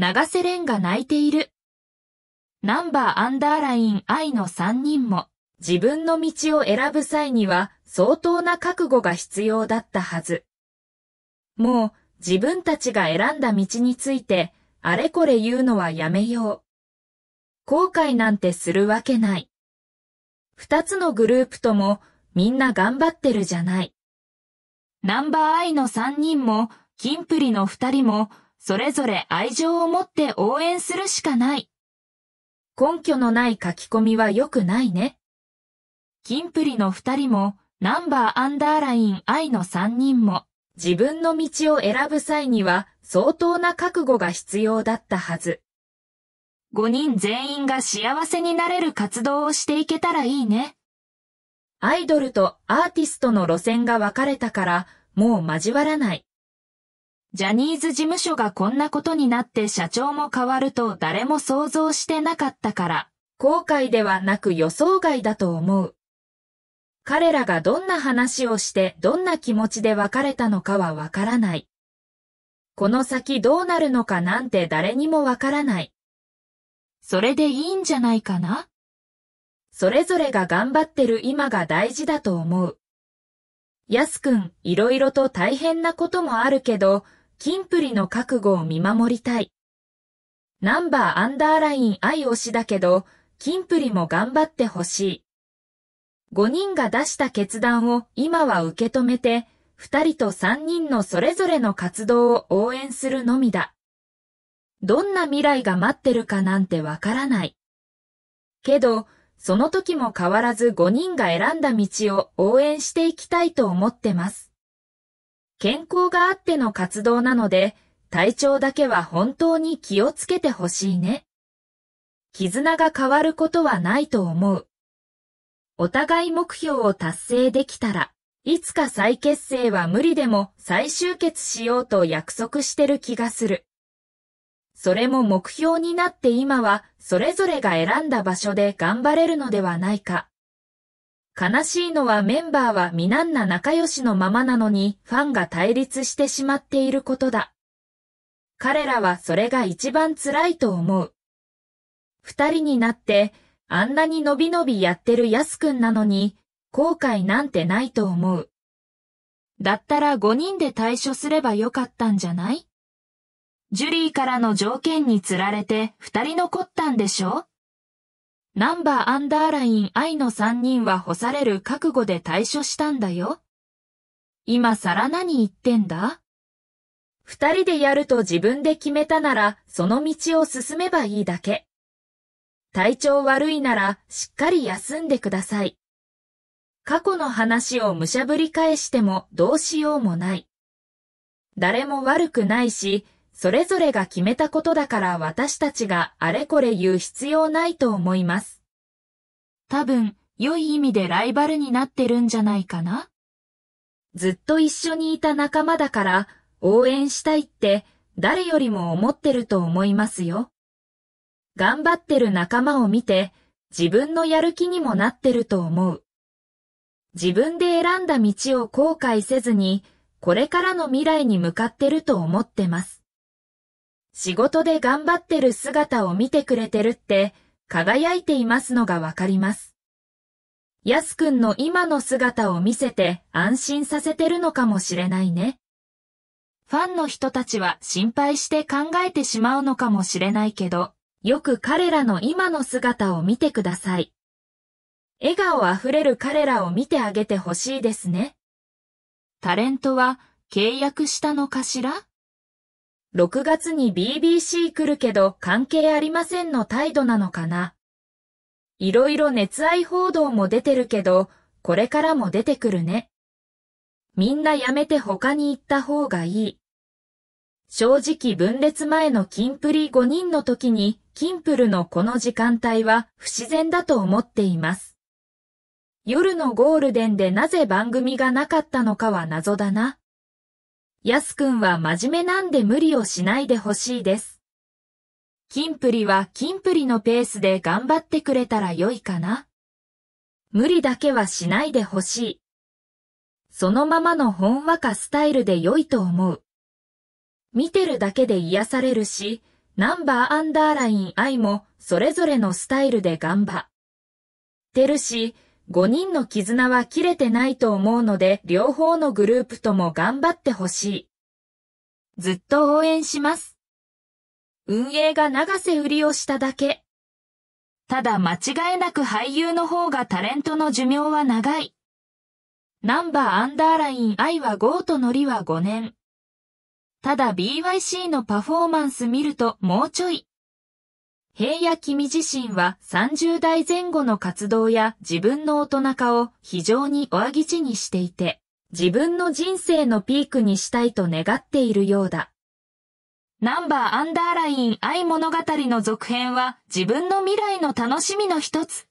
長瀬廉が泣いている。ナンバーアンダーライン I の3人も、自分の道を選ぶ際には相当な覚悟が必要だったはず。もう自分たちが選んだ道について、あれこれ言うのはやめよう。後悔なんてするわけない。二つのグループともみんな頑張ってるじゃない。ナンバーアイの三人も、キンプリの二人も、それぞれ愛情を持って応援するしかない。根拠のない書き込みは良くないね。キンプリの二人も、ナンバーアンダーライン愛の三人も、自分の道を選ぶ際には相当な覚悟が必要だったはず。5人全員が幸せになれる活動をしていけたらいいね。アイドルとアーティストの路線が分かれたから、もう交わらない。ジャニーズ事務所がこんなことになって社長も変わると誰も想像してなかったから、後悔ではなく予想外だと思う。彼らがどんな話をしてどんな気持ちで別れたのかはわからない。この先どうなるのかなんて誰にもわからない。それでいいんじゃないかなそれぞれが頑張ってる今が大事だと思う。やすくん、いろいろと大変なこともあるけど、金プリの覚悟を見守りたい。ナンバーアンダーライン愛推しだけど、金プリも頑張ってほしい。5人が出した決断を今は受け止めて、2人と3人のそれぞれの活動を応援するのみだ。どんな未来が待ってるかなんてわからない。けど、その時も変わらず5人が選んだ道を応援していきたいと思ってます。健康があっての活動なので、体調だけは本当に気をつけてほしいね。絆が変わることはないと思う。お互い目標を達成できたら、いつか再結成は無理でも再集結しようと約束してる気がする。それも目標になって今はそれぞれが選んだ場所で頑張れるのではないか。悲しいのはメンバーは皆んな仲良しのままなのに、ファンが対立してしまっていることだ。彼らはそれが一番辛いと思う。二人になって、あんなにのびのびやってるやすくんなのに、後悔なんてないと思う。だったら5人で対処すればよかったんじゃないジュリーからの条件につられて2人残ったんでしょナンバーアンダーライン I の3人は干される覚悟で対処したんだよ。今更何言ってんだ二人でやると自分で決めたなら、その道を進めばいいだけ。体調悪いなら、しっかり休んでください。過去の話をむしゃぶり返してもどうしようもない。誰も悪くないし、それぞれが決めたことだから私たちがあれこれ言う必要ないと思います。多分、良い意味でライバルになってるんじゃないかなずっと一緒にいた仲間だから応援したいって誰よりも思ってると思いますよ。頑張ってる仲間を見て自分のやる気にもなってると思う。自分で選んだ道を後悔せずにこれからの未来に向かってると思ってます。仕事で頑張ってる姿を見てくれてるって輝いていますのがわかります。やすくんの今の姿を見せて安心させてるのかもしれないね。ファンの人たちは心配して考えてしまうのかもしれないけど、よく彼らの今の姿を見てください。笑顔あふれる彼らを見てあげてほしいですね。タレントは契約したのかしら6月に BBC 来るけど関係ありませんの態度なのかな。いろいろ熱愛報道も出てるけど、これからも出てくるね。みんなやめて他に行った方がいい。正直分裂前のキンプリ5人の時に、キンプルのこの時間帯は不自然だと思っています。夜のゴールデンでなぜ番組がなかったのかは謎だな。やすくんは真面目なんで無理をしないでほしいです。キンプリはキンプリのペースで頑張ってくれたら良いかな。無理だけはしないでほしい。そのままのほんわかスタイルで良いと思う。見てるだけで癒されるし、ナンバーアンダーライン愛もそれぞれのスタイルで頑張ってるし、5人の絆は切れてないと思うので、両方のグループとも頑張ってほしい。ずっと応援します。運営が長瀬売りをしただけ。ただ間違いなく俳優の方がタレントの寿命は長い。ナンバーアンダーライン愛は5とノリは5年。ただ BYC のパフォーマンス見るともうちょい。平野君自身は30代前後の活動や自分の大人化を非常におあぎちにしていて、自分の人生のピークにしたいと願っているようだ。ナンバーアンダーライン愛物語の続編は自分の未来の楽しみの一つ。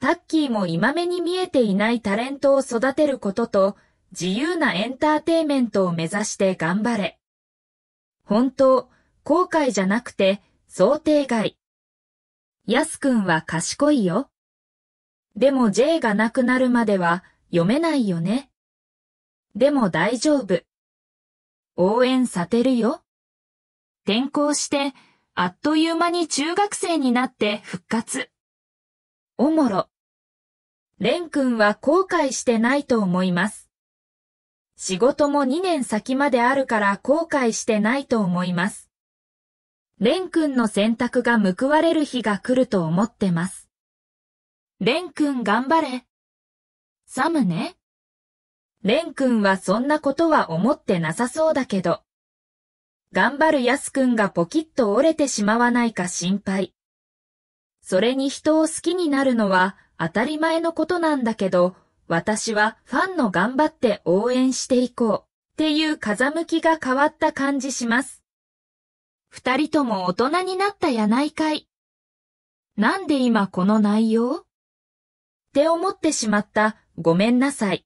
タッキーも今目に見えていないタレントを育てることと、自由なエンターテイメントを目指して頑張れ。本当、後悔じゃなくて、想定外。ヤス君は賢いよ。でも J がなくなるまでは読めないよね。でも大丈夫。応援さてるよ。転校して、あっという間に中学生になって復活。おもろ。レン君は後悔してないと思います。仕事も2年先まであるから後悔してないと思います。レン君の選択が報われる日が来ると思ってます。レン君頑張れ。サムね。レン君はそんなことは思ってなさそうだけど。頑張るヤス君がポキッと折れてしまわないか心配。それに人を好きになるのは当たり前のことなんだけど、私はファンの頑張って応援していこうっていう風向きが変わった感じします。二人とも大人になったやないかい。なんで今この内容って思ってしまった、ごめんなさい。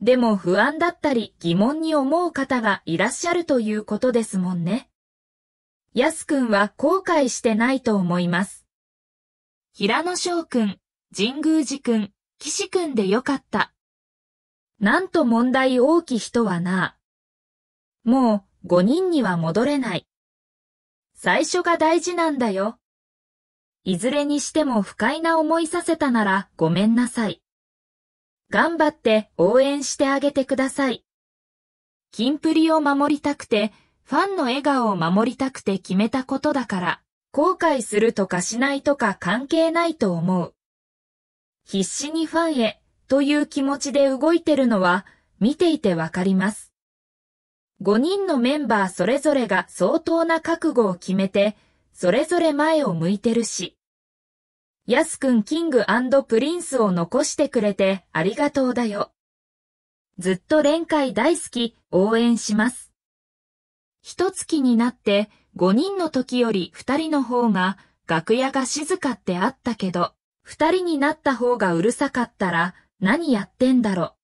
でも不安だったり疑問に思う方がいらっしゃるということですもんね。やすくんは後悔してないと思います。平野翔くん、神宮寺くん、岸くんでよかった。なんと問題大きい人はな。もう、5人には戻れない。最初が大事なんだよ。いずれにしても不快な思いさせたならごめんなさい。頑張って応援してあげてください。キンプリを守りたくて、ファンの笑顔を守りたくて決めたことだから、後悔するとかしないとか関係ないと思う。必死にファンへという気持ちで動いてるのは見ていてわかります。5人のメンバーそれぞれが相当な覚悟を決めて、それぞれ前を向いてるし。ヤスくんキングプリンスを残してくれてありがとうだよ。ずっと連会大好き、応援します。一月になって5人の時より2人の方が楽屋が静かってあったけど、2人になった方がうるさかったら何やってんだろ。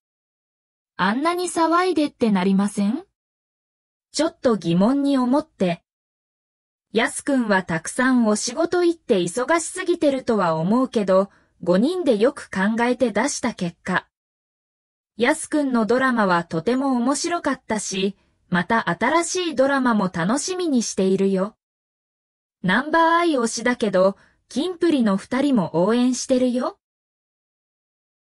あんなに騒いでってなりませんちょっと疑問に思って。やすくんはたくさんお仕事行って忙しすぎてるとは思うけど、5人でよく考えて出した結果。やすくんのドラマはとても面白かったし、また新しいドラマも楽しみにしているよ。ナンバーアイ推しだけど、キンプリの二人も応援してるよ。